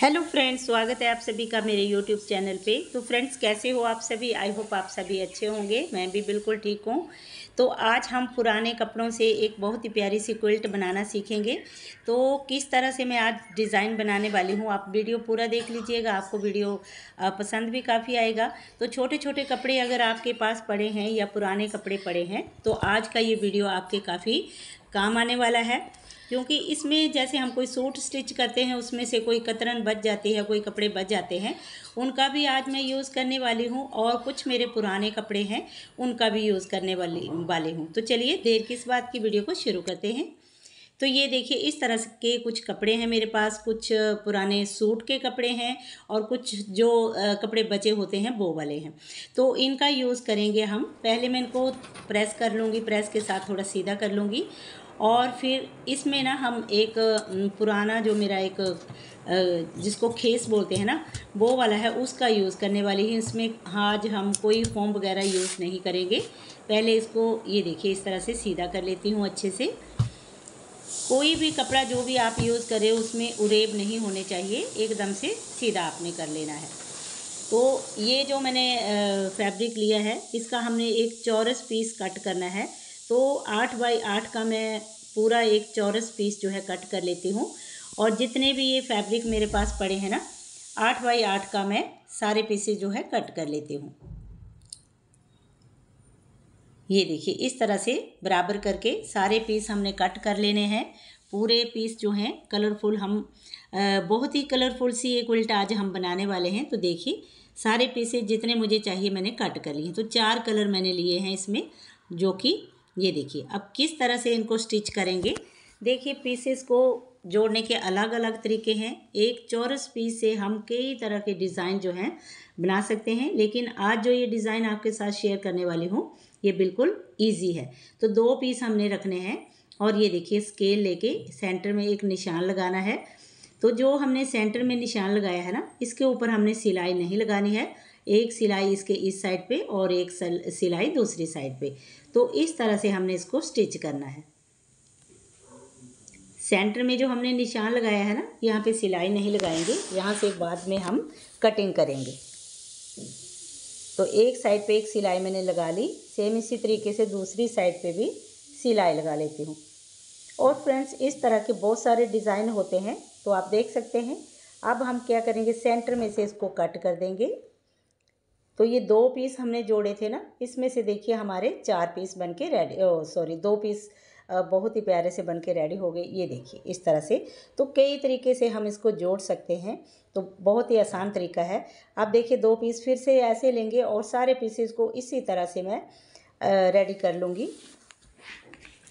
hello friends स्वागत है आप सभी का मेरे यूट्यूब चैनल पे तो फ्रेंड्स कैसे हो आप सभी आई होप आप सभी अच्छे होंगे मैं भी बिल्कुल ठीक हूँ तो आज हम पुराने कपड़ों से एक बहुत ही प्यारी सी क्विल्ट बनाना सीखेंगे तो किस तरह से मैं आज डिज़ाइन बनाने वाली हूँ आप वीडियो पूरा देख लीजिएगा आपको वीडियो पसंद भी काफ़ी आएगा तो छोटे छोटे कपड़े अगर आपके पास पड़े हैं या पुराने कपड़े पड़े हैं तो आज का ये वीडियो आपके काफ़ी काम आने वाला है क्योंकि इसमें जैसे हम कोई सूट स्टिच करते हैं उसमें से कोई कतरन बच जाती है कोई कपड़े बच जाते हैं उनका भी आज मैं यूज़ करने वाली हूँ और कुछ मेरे पुराने कपड़े हैं उनका भी यूज़ करने वाली वाले हूँ तो चलिए देर किस बात की वीडियो को शुरू करते हैं तो ये देखिए इस तरह के कुछ कपड़े हैं मेरे पास कुछ पुराने सूट के कपड़े हैं और कुछ जो कपड़े बचे होते हैं वो वाले हैं तो इनका यूज़ करेंगे हम पहले मैं इनको प्रेस कर लूँगी प्रेस के साथ थोड़ा सीधा कर लूँगी और फिर इसमें ना हम एक पुराना जो मेरा एक जिसको खेस बोलते हैं ना वो वाला है उसका यूज़ करने वाली ही इसमें आज हम कोई फोम वगैरह यूज़ नहीं करेंगे पहले इसको ये देखिए इस तरह से सीधा कर लेती हूँ अच्छे से कोई भी कपड़ा जो भी आप यूज़ करें उसमें उरेब नहीं होने चाहिए एकदम से सीधा आपने कर लेना है तो ये जो मैंने फैब्रिक लिया है इसका हमने एक चौरस पीस कट करना है तो आठ बाई आठ का मैं पूरा एक चौरस पीस जो है कट कर लेती हूँ और जितने भी ये फैब्रिक मेरे पास पड़े हैं ना आठ बाई आठ का मैं सारे पीसेज जो है कट कर लेती हूँ ये देखिए इस तरह से बराबर करके सारे पीस हमने कट कर लेने हैं पूरे पीस जो हैं कलरफुल हम बहुत ही कलरफुल सी एक उल्टा आज हम बनाने वाले हैं तो देखिए सारे पीसेज जितने मुझे चाहिए मैंने कट कर लिए तो चार कलर मैंने लिए हैं इसमें जो कि ये देखिए अब किस तरह से इनको स्टिच करेंगे देखिए पीसेस को जोड़ने के अलग अलग तरीके हैं एक चौरस पीस से हम कई तरह के डिज़ाइन जो हैं बना सकते हैं लेकिन आज जो ये डिज़ाइन आपके साथ शेयर करने वाली हूँ ये बिल्कुल ईजी है तो दो पीस हमने रखने हैं और ये देखिए स्केल लेके सेंटर में एक निशान लगाना है तो जो हमने सेंटर में निशान लगाया है ना इसके ऊपर हमने सिलाई नहीं लगानी है एक सिलाई इसके इस साइड पे और एक सिलाई दूसरी साइड पे तो इस तरह से हमने इसको स्टिच करना है सेंटर में जो हमने निशान लगाया है ना यहाँ पे सिलाई नहीं लगाएंगे यहाँ से बाद में हम कटिंग करेंगे तो एक साइड पे एक सिलाई मैंने लगा ली सेम इसी तरीके से दूसरी साइड पे भी सिलाई लगा लेती हूँ और फ्रेंड्स इस तरह के बहुत सारे डिज़ाइन होते हैं तो आप देख सकते हैं अब हम क्या करेंगे सेंटर में से इसको कट कर देंगे तो ये दो पीस हमने जोड़े थे ना इसमें से देखिए हमारे चार पीस बन के रेडी सॉरी दो पीस बहुत ही प्यारे से बन के रेडी हो गए ये देखिए इस तरह से तो कई तरीके से हम इसको जोड़ सकते हैं तो बहुत ही आसान तरीका है आप देखिए दो पीस फिर से ऐसे लेंगे और सारे पीसेस को इसी तरह से मैं रेडी कर लूँगी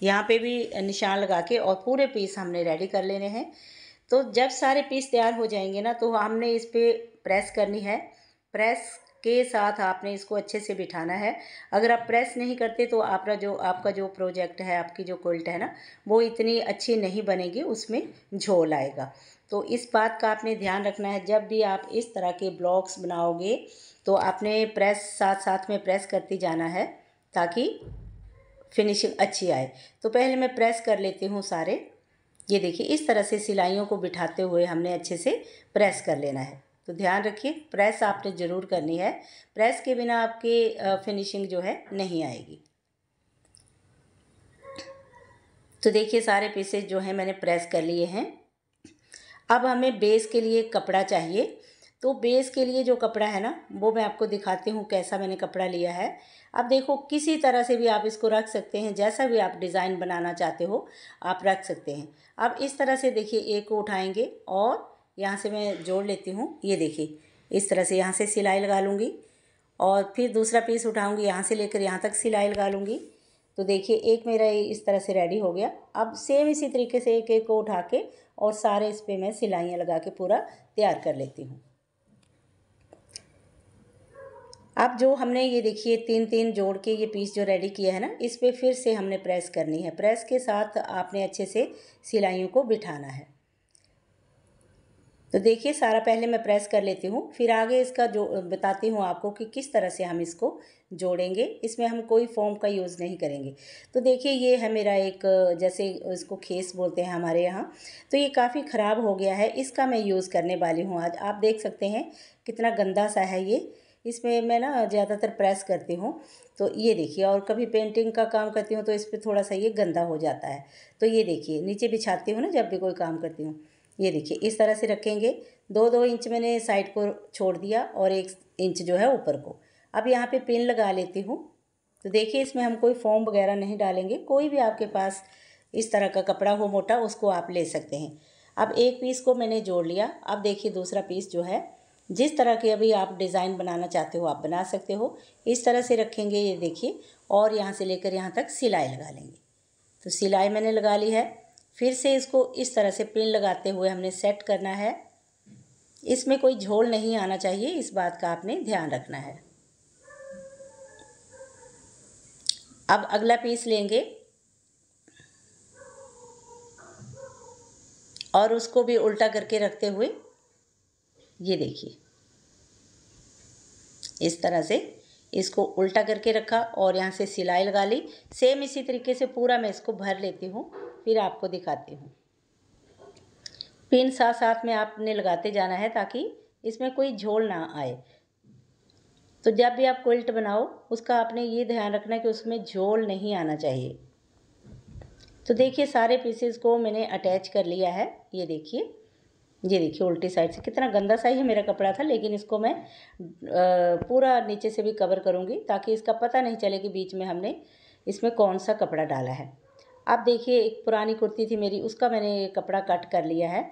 यहाँ पे भी निशान लगा के और पूरे पीस हमने रेडी कर लेने हैं तो जब सारे पीस तैयार हो जाएंगे ना तो हमने इस पर प्रेस करनी है प्रेस के साथ आपने इसको अच्छे से बिठाना है अगर आप प्रेस नहीं करते तो आपका जो आपका जो प्रोजेक्ट है आपकी जो कुल्ट है ना वो इतनी अच्छी नहीं बनेगी उसमें झोल आएगा तो इस बात का आपने ध्यान रखना है जब भी आप इस तरह के ब्लॉक्स बनाओगे तो आपने प्रेस साथ साथ में प्रेस करती जाना है ताकि फिनिशिंग अच्छी आए तो पहले मैं प्रेस कर लेती हूँ सारे ये देखिए इस तरह से सिलाइयों को बिठाते हुए हमने अच्छे से प्रेस कर लेना है तो ध्यान रखिए प्रेस आपने ज़रूर करनी है प्रेस के बिना आपकी फिनिशिंग जो है नहीं आएगी तो देखिए सारे पीसेज जो हैं मैंने प्रेस कर लिए हैं अब हमें बेस के लिए कपड़ा चाहिए तो बेस के लिए जो कपड़ा है ना वो मैं आपको दिखाती हूँ कैसा मैंने कपड़ा लिया है अब देखो किसी तरह से भी आप इसको रख सकते हैं जैसा भी आप डिज़ाइन बनाना चाहते हो आप रख सकते हैं अब इस तरह से देखिए एक को उठाएंगे और यहाँ से मैं जोड़ लेती हूँ ये देखिए इस तरह से यहाँ से सिलाई लगा लूँगी और फिर दूसरा पीस उठाऊँगी यहाँ से लेकर यहाँ तक सिलाई लगा लूँगी तो देखिए एक मेरा इस तरह से रेडी हो गया अब सेम इसी तरीके से एक एक को उठा के और सारे इस पर मैं सिलाइयाँ लगा के पूरा तैयार कर लेती हूँ अब जो हमने ये देखिए तीन तीन जोड़ के ये पीस जो रेडी किया है ना इस पर फिर से हमने प्रेस करनी है प्रेस के साथ आपने अच्छे से सिलाइयों को बिठाना है तो देखिए सारा पहले मैं प्रेस कर लेती हूँ फिर आगे इसका जो बताती हूँ आपको कि किस तरह से हम इसको जोड़ेंगे इसमें हम कोई फॉर्म का यूज़ नहीं करेंगे तो देखिए ये है मेरा एक जैसे इसको खेस बोलते हैं हमारे यहाँ तो ये काफ़ी ख़राब हो गया है इसका मैं यूज़ करने वाली हूँ आज आप देख सकते हैं कितना गंदा सा है ये इसमें मैं ना ज़्यादातर प्रेस करती हूँ तो ये देखिए और कभी पेंटिंग का काम करती हूँ तो इस पर थोड़ा सा ये गंदा हो जाता है तो ये देखिए नीचे बिछाती हूँ ना जब भी कोई काम करती हूँ ये देखिए इस तरह से रखेंगे दो दो इंच मैंने साइड को छोड़ दिया और एक इंच जो है ऊपर को अब यहाँ पे पिन लगा लेती हूँ तो देखिए इसमें हम कोई फॉर्म वगैरह नहीं डालेंगे कोई भी आपके पास इस तरह का कपड़ा हो मोटा उसको आप ले सकते हैं अब एक पीस को मैंने जोड़ लिया अब देखिए दूसरा पीस जो है जिस तरह की अभी आप डिज़ाइन बनाना चाहते हो आप बना सकते हो इस तरह से रखेंगे ये देखिए और यहाँ से लेकर यहाँ तक सिलाई लगा लेंगे तो सिलाई मैंने लगा ली है फिर से इसको इस तरह से पिन लगाते हुए हमने सेट करना है इसमें कोई झोल नहीं आना चाहिए इस बात का आपने ध्यान रखना है अब अगला पीस लेंगे और उसको भी उल्टा करके रखते हुए ये देखिए इस तरह से इसको उल्टा करके रखा और यहाँ से सिलाई लगा ली सेम इसी तरीके से पूरा मैं इसको भर लेती हूँ फिर आपको दिखाती हूँ पिन साथ साथ में आपने लगाते जाना है ताकि इसमें कोई झोल ना आए तो जब भी आप क्विल्ट बनाओ उसका आपने ये ध्यान रखना कि उसमें झोल नहीं आना चाहिए तो देखिए सारे पीसेस को मैंने अटैच कर लिया है ये देखिए ये देखिए उल्टी साइड से कितना गंदा सा ही मेरा कपड़ा था लेकिन इसको मैं पूरा नीचे से भी कवर करूँगी ताकि इसका पता नहीं चले कि बीच में हमने इसमें कौन सा कपड़ा डाला है अब देखिए एक पुरानी कुर्ती थी मेरी उसका मैंने कपड़ा कट कर लिया है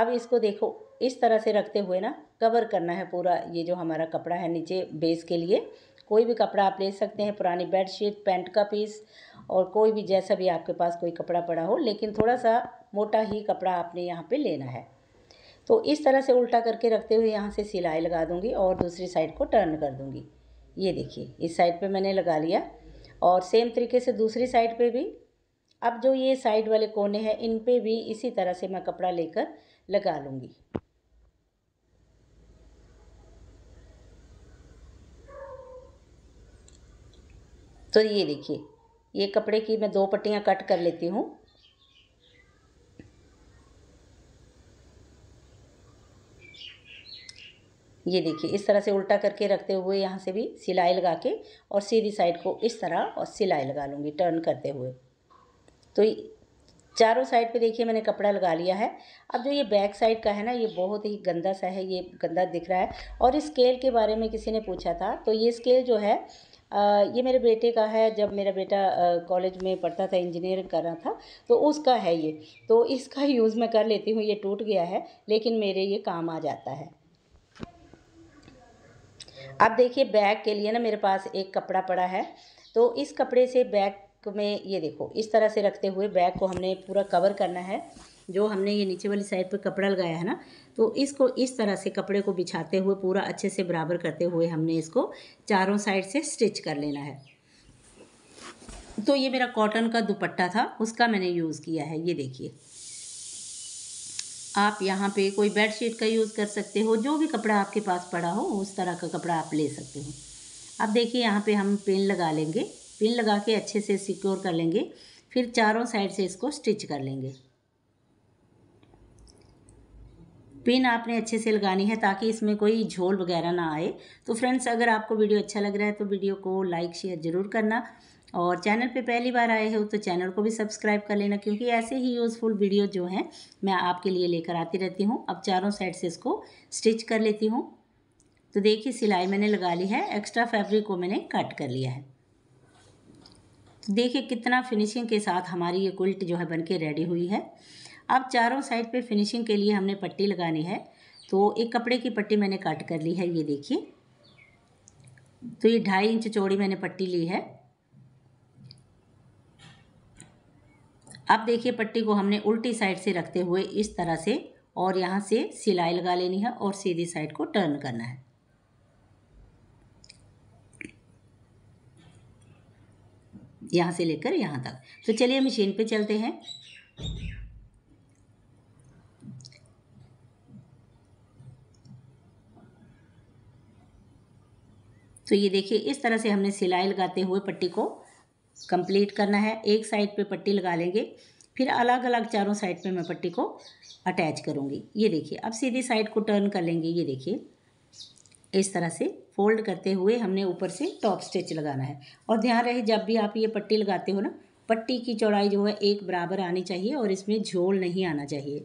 अब इसको देखो इस तरह से रखते हुए ना कवर करना है पूरा ये जो हमारा कपड़ा है नीचे बेस के लिए कोई भी कपड़ा आप ले सकते हैं पुरानी बेडशीट पैंट का पीस और कोई भी जैसा भी आपके पास कोई कपड़ा पड़ा हो लेकिन थोड़ा सा मोटा ही कपड़ा आपने यहाँ पे लेना है तो इस तरह से उल्टा करके रखते हुए यहाँ से सिलाई लगा दूँगी और दूसरी साइड को टर्न कर दूँगी ये देखिए इस साइड पर मैंने लगा लिया और सेम तरीके से दूसरी साइड पर भी अब जो ये साइड वाले कोने हैं इन पे भी इसी तरह से मैं कपड़ा लेकर लगा लूँगी तो ये देखिए ये कपड़े की मैं दो पट्टियाँ कट कर लेती हूँ ये देखिए इस तरह से उल्टा करके रखते हुए यहाँ से भी सिलाई लगा के और सीधी साइड को इस तरह और सिलाई लगा लूँगी टर्न करते हुए तो चारों साइड पे देखिए मैंने कपड़ा लगा लिया है अब जो ये बैक साइड का है ना ये बहुत ही गंदा सा है ये गंदा दिख रहा है और इस स्केल के बारे में किसी ने पूछा था तो ये स्केल जो है आ, ये मेरे बेटे का है जब मेरा बेटा कॉलेज में पढ़ता था इंजीनियरिंग कर रहा था तो उसका है ये तो इसका यूज़ मैं कर लेती हूँ ये टूट गया है लेकिन मेरे ये काम आ जाता है अब देखिए बैग के लिए ना मेरे पास एक कपड़ा पड़ा है तो इस कपड़े से बैग में ये देखो इस तरह से रखते हुए बैग को हमने पूरा कवर करना है जो हमने ये नीचे वाली साइड पर कपड़ा लगाया है ना तो इसको इस तरह से कपड़े को बिछाते हुए पूरा अच्छे से बराबर करते हुए हमने इसको चारों साइड से स्टिच कर लेना है तो ये मेरा कॉटन का दुपट्टा था उसका मैंने यूज़ किया है ये देखिए आप यहाँ पे कोई बेडशीट का यूज़ कर सकते हो जो भी कपड़ा आपके पास पड़ा हो उस तरह का कपड़ा आप ले सकते हो अब देखिए यहाँ पे हम पेन लगा लेंगे पिन लगा के अच्छे से सिक्योर कर लेंगे फिर चारों साइड से इसको स्टिच कर लेंगे पिन आपने अच्छे से लगानी है ताकि इसमें कोई झोल वगैरह ना आए तो फ्रेंड्स अगर आपको वीडियो अच्छा लग रहा है तो वीडियो को लाइक शेयर ज़रूर करना और चैनल पे पहली बार आए हो तो चैनल को भी सब्सक्राइब कर लेना क्योंकि ऐसे ही यूज़फुल वीडियो जो हैं मैं आपके लिए लेकर आती रहती हूँ अब चारों साइड से इसको स्टिच कर लेती हूँ तो देखिए सिलाई मैंने लगा ली है एक्स्ट्रा फैब्रिक को मैंने कट कर लिया है देखिए कितना फिनिशिंग के साथ हमारी ये कुल्ट जो है बनके रेडी हुई है अब चारों साइड पे फिनिशिंग के लिए हमने पट्टी लगानी है तो एक कपड़े की पट्टी मैंने काट कर ली है ये देखिए तो ये ढाई इंच चौड़ी मैंने पट्टी ली है अब देखिए पट्टी को हमने उल्टी साइड से रखते हुए इस तरह से और यहाँ से सिलाई लगा लेनी है और सीधी साइड को टर्न करना है यहाँ से लेकर यहाँ तक तो चलिए मशीन पे चलते हैं तो ये देखिए इस तरह से हमने सिलाई लगाते हुए पट्टी को कंप्लीट करना है एक साइड पे पट्टी लगा लेंगे फिर अलग अलग चारों साइड पे मैं पट्टी को अटैच करूँगी ये देखिए अब सीधी साइड को टर्न कर लेंगे ये देखिए इस तरह से फोल्ड करते हुए हमने ऊपर से टॉप स्टिच लगाना है और ध्यान रहे जब भी आप ये पट्टी लगाते हो ना पट्टी की चौड़ाई जो है एक बराबर आनी चाहिए और इसमें झोल नहीं आना चाहिए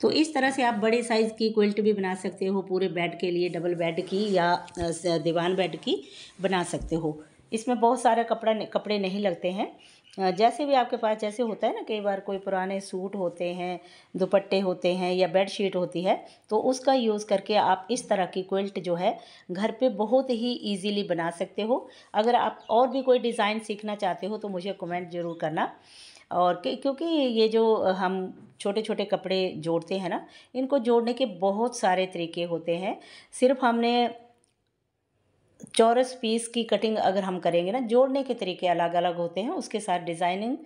तो इस तरह से आप बड़े साइज़ की क्विल्ट भी बना सकते हो पूरे बेड के लिए डबल बेड की या दीवान बेड की बना सकते हो इसमें बहुत सारा कपड़ा कपड़े नहीं लगते हैं जैसे भी आपके पास जैसे होता है ना कई बार कोई पुराने सूट होते हैं दुपट्टे होते हैं या बेड शीट होती है तो उसका यूज़ करके आप इस तरह की क्विल्ट जो है घर पे बहुत ही इजीली बना सकते हो अगर आप और भी कोई डिज़ाइन सीखना चाहते हो तो मुझे कमेंट ज़रूर करना और क्योंकि ये जो हम छोटे छोटे कपड़े जोड़ते हैं ना इनको जोड़ने के बहुत सारे तरीके होते हैं सिर्फ हमने चौरस पीस की कटिंग अगर हम करेंगे ना जोड़ने के तरीके अलग अलग होते हैं उसके साथ डिज़ाइनिंग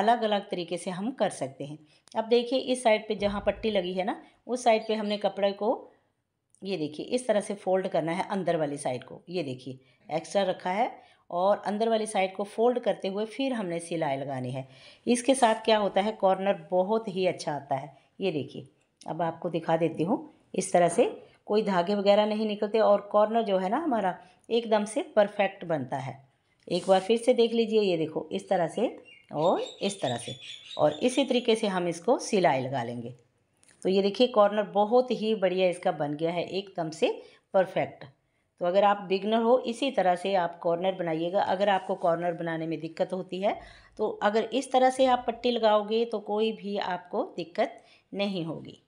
अलग अलग तरीके से हम कर सकते हैं अब देखिए इस साइड पे जहाँ पट्टी लगी है ना उस साइड पे हमने कपड़े को ये देखिए इस तरह से फोल्ड करना है अंदर वाली साइड को ये देखिए एक्स्ट्रा रखा है और अंदर वाली साइड को फोल्ड करते हुए फिर हमने सिलाई लगानी है इसके साथ क्या होता है कॉर्नर बहुत ही अच्छा आता है ये देखिए अब आपको दिखा देती हूँ इस तरह से कोई धागे वगैरह नहीं निकलते और कॉर्नर जो है ना हमारा एकदम से परफेक्ट बनता है एक बार फिर से देख लीजिए ये देखो इस तरह से और इस तरह से और इसी तरीके से हम इसको सिलाई लगा लेंगे तो ये देखिए कॉर्नर बहुत ही बढ़िया इसका बन गया है एकदम से परफेक्ट तो अगर आप बिगनर हो इसी तरह से आप कॉर्नर बनाइएगा अगर आपको कॉर्नर बनाने में दिक्कत होती है तो अगर इस तरह से आप पट्टी लगाओगे तो कोई भी आपको दिक्कत नहीं होगी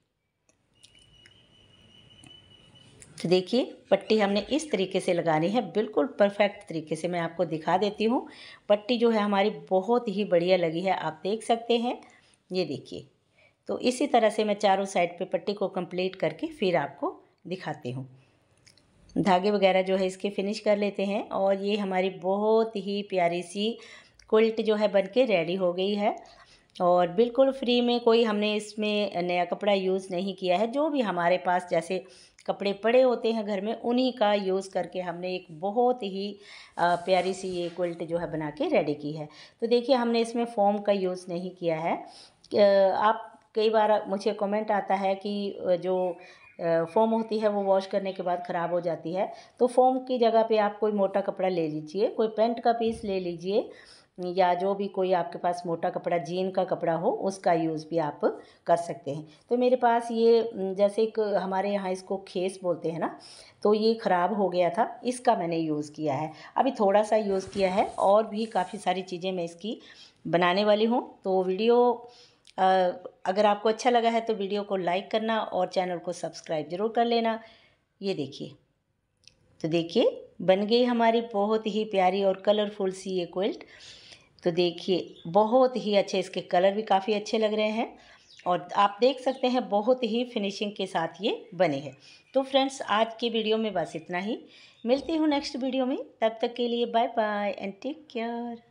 तो देखिए पट्टी हमने इस तरीके से लगानी है बिल्कुल परफेक्ट तरीके से मैं आपको दिखा देती हूँ पट्टी जो है हमारी बहुत ही बढ़िया लगी है आप देख सकते हैं ये देखिए तो इसी तरह से मैं चारों साइड पे पट्टी को कंप्लीट करके फिर आपको दिखाती हूँ धागे वगैरह जो है इसके फिनिश कर लेते हैं और ये हमारी बहुत ही प्यारी सी कुल्ट जो है बन के रेडी हो गई है और बिल्कुल फ्री में कोई हमने इसमें नया कपड़ा यूज़ नहीं किया है जो भी हमारे पास जैसे कपड़े पड़े होते हैं घर में उन्हीं का यूज़ करके हमने एक बहुत ही प्यारी सी ये क्विल्ट जो है बना के रेडी की है तो देखिए हमने इसमें फोम का यूज़ नहीं किया है आप कई बार मुझे कमेंट आता है कि जो फोम होती है वो वॉश करने के बाद ख़राब हो जाती है तो फोम की जगह पे आप कोई मोटा कपड़ा ले लीजिए कोई पेंट का पीस ले लीजिए या जो भी कोई आपके पास मोटा कपड़ा जीन का कपड़ा हो उसका यूज़ भी आप कर सकते हैं तो मेरे पास ये जैसे एक हमारे यहाँ इसको खेस बोलते हैं ना तो ये ख़राब हो गया था इसका मैंने यूज़ किया है अभी थोड़ा सा यूज़ किया है और भी काफ़ी सारी चीज़ें मैं इसकी बनाने वाली हूँ तो वीडियो अगर आपको अच्छा लगा है तो वीडियो को लाइक करना और चैनल को सब्सक्राइब ज़रूर कर लेना ये देखिए तो देखिए बन गई हमारी बहुत ही प्यारी और कलरफुल सी ये क्विल्ट तो देखिए बहुत ही अच्छे इसके कलर भी काफ़ी अच्छे लग रहे हैं और आप देख सकते हैं बहुत ही फिनिशिंग के साथ ये बने हैं तो फ्रेंड्स आज की वीडियो में बस इतना ही मिलती हूँ नेक्स्ट वीडियो में तब तक के लिए bye bye and take care